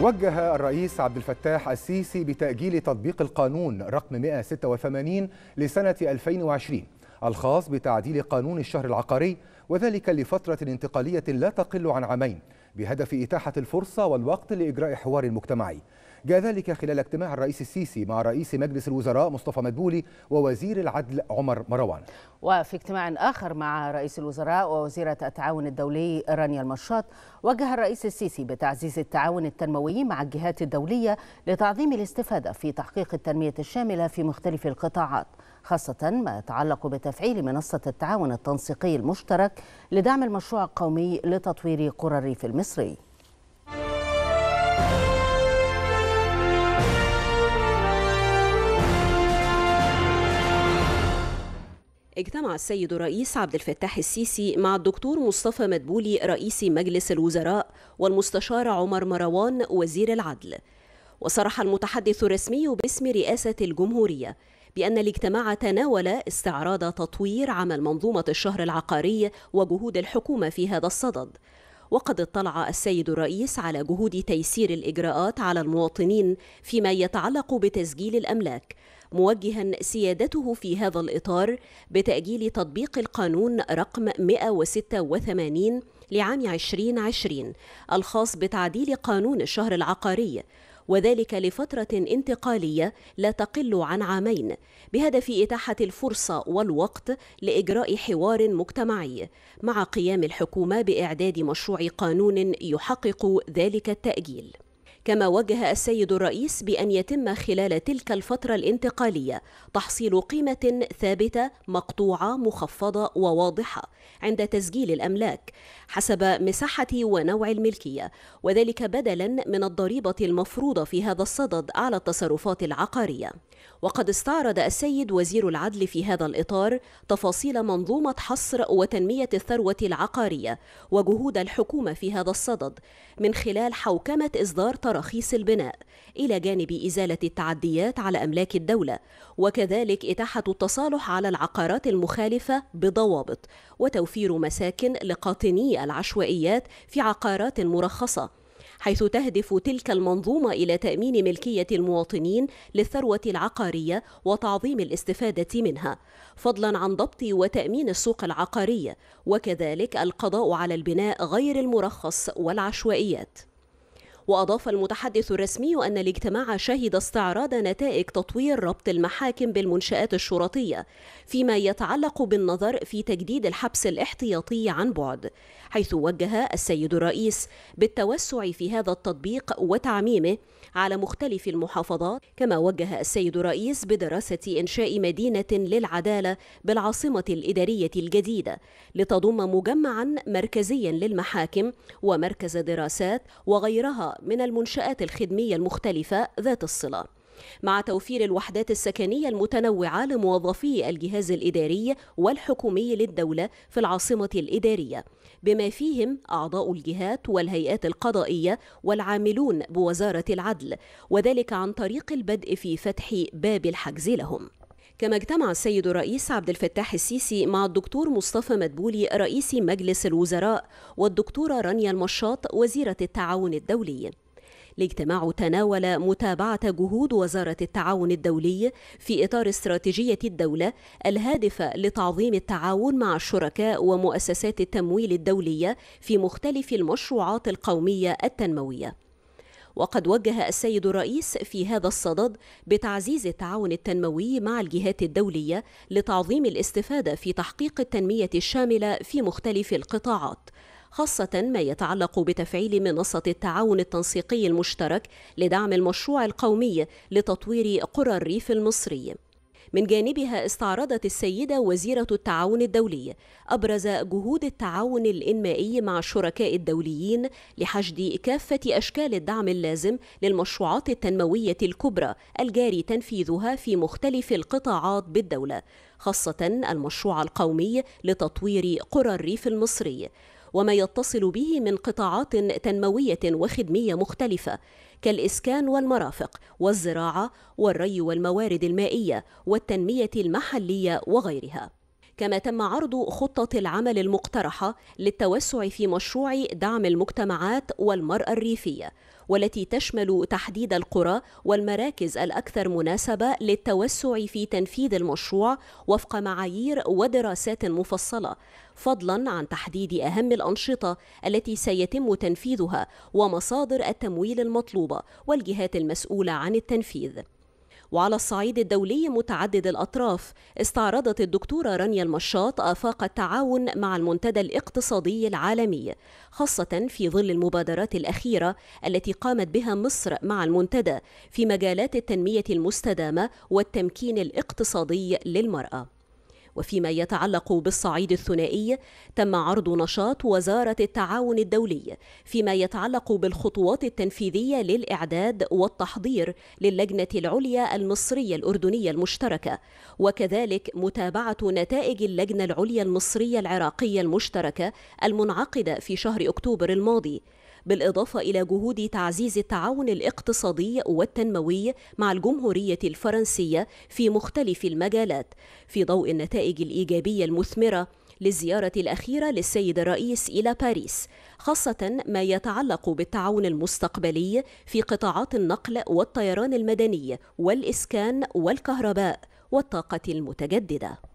وجه الرئيس عبد الفتاح السيسي بتأجيل تطبيق القانون رقم 186 لسنة 2020 الخاص بتعديل قانون الشهر العقاري وذلك لفترة انتقالية لا تقل عن عامين بهدف إتاحة الفرصة والوقت لإجراء حوار مجتمعي جاء ذلك خلال اجتماع الرئيس السيسي مع رئيس مجلس الوزراء مصطفى مدبولي ووزير العدل عمر مروان وفي اجتماع آخر مع رئيس الوزراء ووزيرة التعاون الدولي رانيا المشاط وجه الرئيس السيسي بتعزيز التعاون التنموي مع الجهات الدولية لتعظيم الاستفادة في تحقيق التنمية الشاملة في مختلف القطاعات خاصة ما يتعلق بتفعيل منصة التعاون التنسيقي المشترك لدعم المشروع القومي لتطوير قرى الريف المصري اجتمع السيد الرئيس عبد الفتاح السيسي مع الدكتور مصطفى مدبولي رئيس مجلس الوزراء والمستشار عمر مروان وزير العدل وصرح المتحدث الرسمي باسم رئاسة الجمهورية بأن الاجتماع تناول استعراض تطوير عمل منظومة الشهر العقاري وجهود الحكومة في هذا الصدد وقد اطلع السيد الرئيس على جهود تيسير الإجراءات على المواطنين فيما يتعلق بتسجيل الأملاك موجها سيادته في هذا الإطار بتأجيل تطبيق القانون رقم 186 لعام 2020 الخاص بتعديل قانون الشهر العقاري وذلك لفترة انتقالية لا تقل عن عامين بهدف إتاحة الفرصة والوقت لإجراء حوار مجتمعي مع قيام الحكومة بإعداد مشروع قانون يحقق ذلك التأجيل كما وجه السيد الرئيس بأن يتم خلال تلك الفترة الانتقالية تحصيل قيمة ثابتة مقطوعة مخفضة وواضحة عند تسجيل الأملاك حسب مساحة ونوع الملكية وذلك بدلا من الضريبة المفروضة في هذا الصدد على التصرفات العقارية وقد استعرض السيد وزير العدل في هذا الإطار تفاصيل منظومة حصر وتنمية الثروة العقارية وجهود الحكومة في هذا الصدد من خلال حوكمة إصدار تراخيص البناء إلى جانب إزالة التعديات على أملاك الدولة وكذلك إتاحة التصالح على العقارات المخالفة بضوابط وتوفير مساكن لقاطني العشوائيات في عقارات مرخصة حيث تهدف تلك المنظومة إلى تأمين ملكية المواطنين للثروة العقارية وتعظيم الاستفادة منها فضلا عن ضبط وتأمين السوق العقارية وكذلك القضاء على البناء غير المرخص والعشوائيات وأضاف المتحدث الرسمي أن الاجتماع شهد استعراض نتائج تطوير ربط المحاكم بالمنشآت الشرطية فيما يتعلق بالنظر في تجديد الحبس الاحتياطي عن بعد حيث وجه السيد الرئيس بالتوسع في هذا التطبيق وتعميمه على مختلف المحافظات كما وجه السيد الرئيس بدراسة إنشاء مدينة للعدالة بالعاصمة الإدارية الجديدة لتضم مجمعا مركزيا للمحاكم ومركز دراسات وغيرها من المنشآت الخدمية المختلفة ذات الصلة مع توفير الوحدات السكنية المتنوعة لموظفي الجهاز الإداري والحكومي للدولة في العاصمة الإدارية بما فيهم أعضاء الجهات والهيئات القضائية والعاملون بوزارة العدل وذلك عن طريق البدء في فتح باب الحجز لهم كما اجتمع السيد الرئيس عبد الفتاح السيسي مع الدكتور مصطفى مدبولي رئيس مجلس الوزراء والدكتورة رانيا المشاط وزيرة التعاون الدولي الاجتماع تناول متابعة جهود وزارة التعاون الدولي في إطار استراتيجية الدولة الهادفة لتعظيم التعاون مع الشركاء ومؤسسات التمويل الدولية في مختلف المشروعات القومية التنموية وقد وجه السيد الرئيس في هذا الصدد بتعزيز التعاون التنموي مع الجهات الدولية لتعظيم الاستفادة في تحقيق التنمية الشاملة في مختلف القطاعات خاصة ما يتعلق بتفعيل منصة التعاون التنسيقي المشترك لدعم المشروع القومي لتطوير قرى الريف المصري من جانبها استعرضت السيدة وزيرة التعاون الدولي أبرز جهود التعاون الإنمائي مع الشركاء الدوليين لحشد كافة أشكال الدعم اللازم للمشروعات التنموية الكبرى الجاري تنفيذها في مختلف القطاعات بالدولة خاصة المشروع القومي لتطوير قرى الريف المصري وما يتصل به من قطاعات تنموية وخدمية مختلفة كالإسكان والمرافق والزراعة والري والموارد المائية والتنمية المحلية وغيرها كما تم عرض خطة العمل المقترحة للتوسع في مشروع دعم المجتمعات والمرأة الريفية والتي تشمل تحديد القرى والمراكز الأكثر مناسبة للتوسع في تنفيذ المشروع وفق معايير ودراسات مفصلة فضلا عن تحديد أهم الأنشطة التي سيتم تنفيذها ومصادر التمويل المطلوبة والجهات المسؤولة عن التنفيذ وعلى الصعيد الدولي متعدد الأطراف استعرضت الدكتورة رانيا المشاط آفاق التعاون مع المنتدى الاقتصادي العالمي خاصة في ظل المبادرات الأخيرة التي قامت بها مصر مع المنتدى في مجالات التنمية المستدامة والتمكين الاقتصادي للمرأة وفيما يتعلق بالصعيد الثنائي تم عرض نشاط وزارة التعاون الدولي فيما يتعلق بالخطوات التنفيذية للإعداد والتحضير للجنة العليا المصرية الأردنية المشتركة وكذلك متابعة نتائج اللجنة العليا المصرية العراقية المشتركة المنعقدة في شهر أكتوبر الماضي بالإضافة إلى جهود تعزيز التعاون الاقتصادي والتنموي مع الجمهورية الفرنسية في مختلف المجالات في ضوء النتائج الإيجابية المثمرة للزيارة الأخيرة للسيد الرئيس إلى باريس خاصة ما يتعلق بالتعاون المستقبلي في قطاعات النقل والطيران المدني والإسكان والكهرباء والطاقة المتجددة